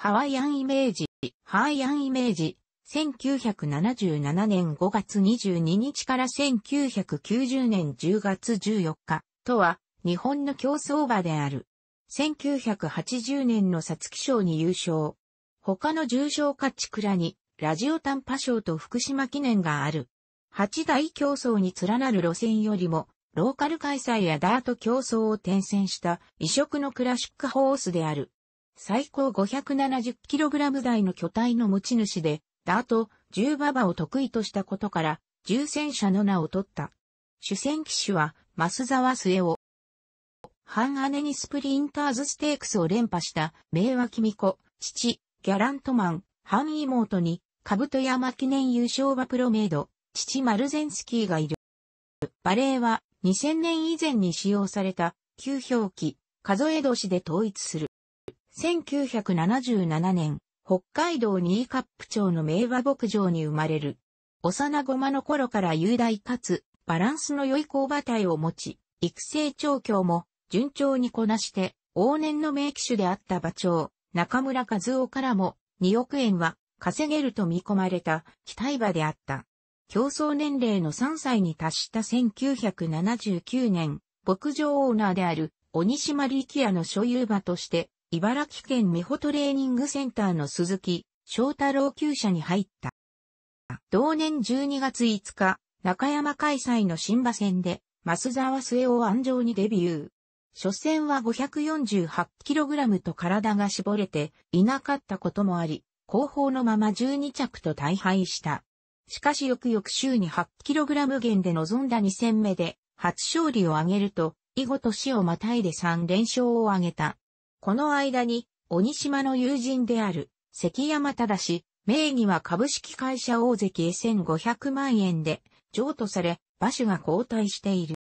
ハワイアンイメージ、ハワイアンイメージ、1977年5月22日から1990年10月14日とは日本の競争馬である。1980年の皐月賞に優勝。他の重賞勝ち倉にラジオ短波賞と福島記念がある。八大競争に連なる路線よりもローカル開催やダート競争を転戦した異色のクラシックホースである。最高 570kg 台の巨体の持ち主で、ダート、10馬場を得意としたことから、重戦車の名を取った。主戦騎手は、増沢末夫。半姉にスプリンターズステークスを連覇した、名脇巫子、父、ギャラントマン、半妹に、兜山記念優勝馬プロメイド、父マルゼンスキーがいる。バレーは、2000年以前に使用された、旧表記、数え年で統一する。1977年、北海道新カップ町の名和牧場に生まれる。幼駒の頃から雄大かつ、バランスの良い工馬体を持ち、育成調教も順調にこなして、往年の名騎手であった馬長、中村和夫からも2億円は稼げると見込まれた期待馬であった。競争年齢の3歳に達した1979年、牧場オーナーである鬼島力也の所有馬として茨城県美穂トレーニングセンターの鈴木、翔太郎厩舎に入った。同年12月5日、中山開催の新馬戦で、増沢末を安城にデビュー。初戦は 548kg と体が絞れていなかったこともあり、後方のまま12着と大敗した。しかし翌々週に 8kg 減で臨んだ2戦目で、初勝利を挙げると、以後年をまたいで3連勝を挙げた。この間に、鬼島の友人である、関山忠名義は株式会社大関へ1500万円で、譲渡され、馬主が交代している。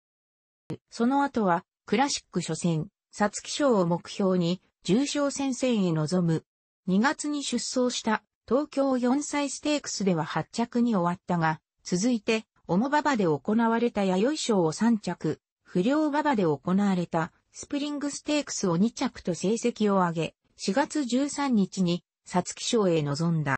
その後は、クラシック初戦、皐月賞を目標に、重賞戦線へ臨む。2月に出走した、東京4歳ステークスでは8着に終わったが、続いて、重馬場で行われた弥生賞を3着、不良馬場で行われたスプリングステークスを2着と成績を上げ、4月13日に、サツキ賞へ臨んだ。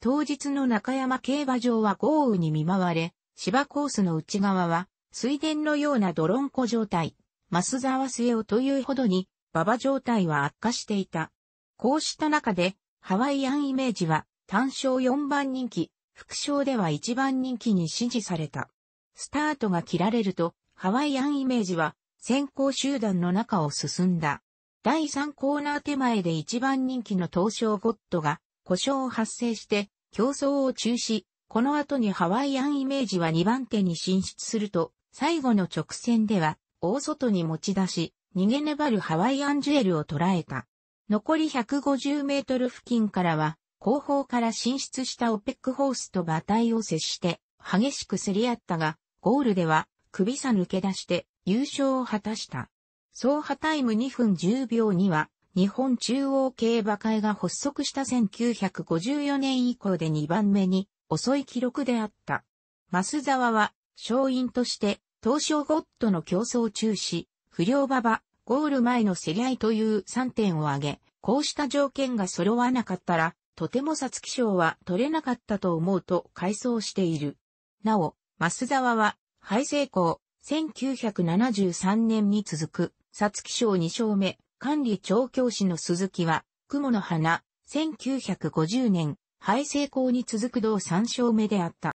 当日の中山競馬場は豪雨に見舞われ、芝コースの内側は、水田のような泥んこ状態、増沢末をというほどに、馬場状態は悪化していた。こうした中で、ハワイアンイメージは、単勝4番人気、副賞では1番人気に支持された。スタートが切られると、ハワイアンイメージは、先行集団の中を進んだ。第3コーナー手前で一番人気の東証ゴッドが故障を発生して競争を中止、この後にハワイアンイメージは2番手に進出すると、最後の直線では大外に持ち出し、逃げ粘るハワイアンジュエルを捉えた。残り150メートル付近からは、後方から進出したオペックホースと馬体を接して、激しく競り合ったが、ゴールでは首差抜け出して、優勝を果たした。総破タイム2分10秒には、日本中央競馬会が発足した1954年以降で2番目に遅い記録であった。増沢は、勝因として、東証ゴッドの競争中止、不良馬場、ゴール前の競り合いという3点を挙げ、こうした条件が揃わなかったら、とても皐月賞は取れなかったと思うと回想している。なお、増沢は、敗成功、1973年に続く、ツキ賞2勝目、管理調教師の鈴木は、雲の花、1950年、敗成功に続く同3勝目であった。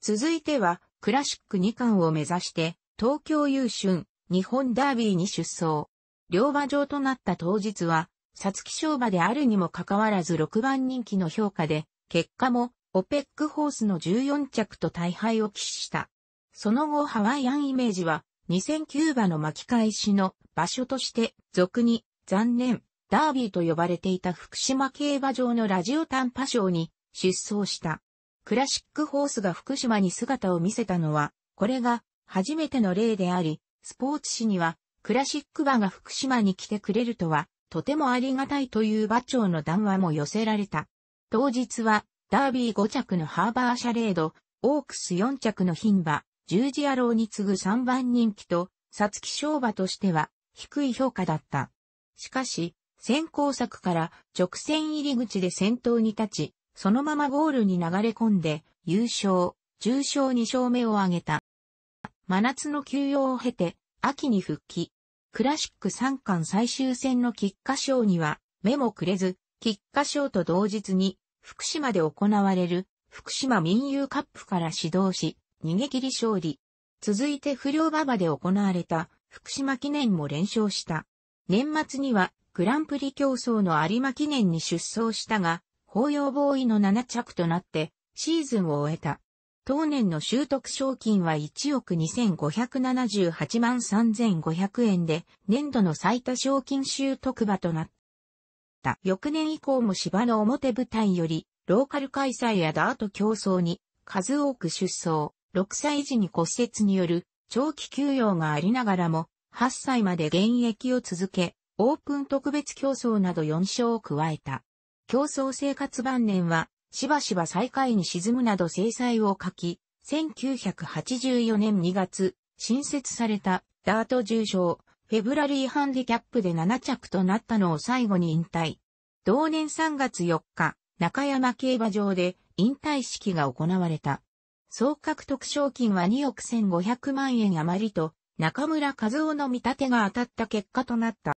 続いては、クラシック2冠を目指して、東京優春、日本ダービーに出走。両馬場となった当日は、ツキ賞馬であるにもかかわらず6番人気の評価で、結果も、オペックホースの14着と大敗を喫した。その後ハワイアンイメージは2009馬の巻き返しの場所として俗に残念ダービーと呼ばれていた福島競馬場のラジオ短波賞に出走した。クラシックホースが福島に姿を見せたのはこれが初めての例であり、スポーツ紙にはクラシック馬が福島に来てくれるとはとてもありがたいという馬長の談話も寄せられた。当日はダービー5着のハーバーシャレード、オークス4着の牝馬、十字野郎に次ぐ3番人気と、さつき商馬としては低い評価だった。しかし、先行策から直線入り口で先頭に立ち、そのままゴールに流れ込んで優勝、重賞2勝目を挙げた。真夏の休養を経て、秋に復帰。クラシック3冠最終戦の菊花賞には、目もくれず、菊花賞と同日に、福島で行われる、福島民友カップから始動し、逃げ切り勝利。続いて不良馬場で行われた福島記念も連勝した。年末にはグランプリ競争の有馬記念に出走したが、法要ボーイの7着となってシーズンを終えた。当年の習得賞金は1億2578万3500円で、年度の最多賞金習得馬となった。翌年以降も芝の表舞台より、ローカル開催やダート競争に数多く出走。6歳時に骨折による長期休養がありながらも、8歳まで現役を続け、オープン特別競争など4勝を加えた。競争生活晩年は、しばしば最下位に沈むなど制裁を書き、1984年2月、新設されたダート重賞、フェブラリーハンディキャップで7着となったのを最後に引退。同年3月4日、中山競馬場で引退式が行われた。総獲得賞金は2億1500万円余りと、中村和夫の見立てが当たった結果となった。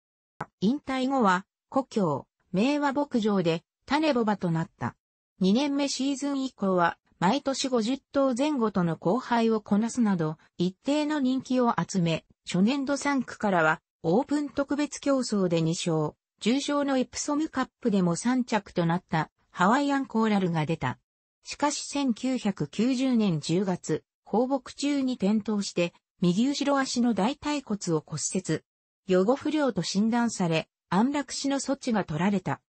引退後は、故郷、明和牧場で、種ボバとなった。2年目シーズン以降は、毎年50頭前後との後輩をこなすなど、一定の人気を集め、初年度3区からは、オープン特別競争で2勝、重賞のエプソムカップでも3着となった、ハワイアンコーラルが出た。しかし1990年10月、放牧中に転倒して、右後ろ足の大腿骨を骨折。予後不良と診断され、安楽死の措置が取られた。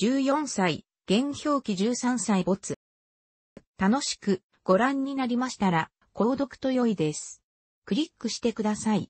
14歳、現表記13歳没。楽しくご覧になりましたら、購読と良いです。クリックしてください。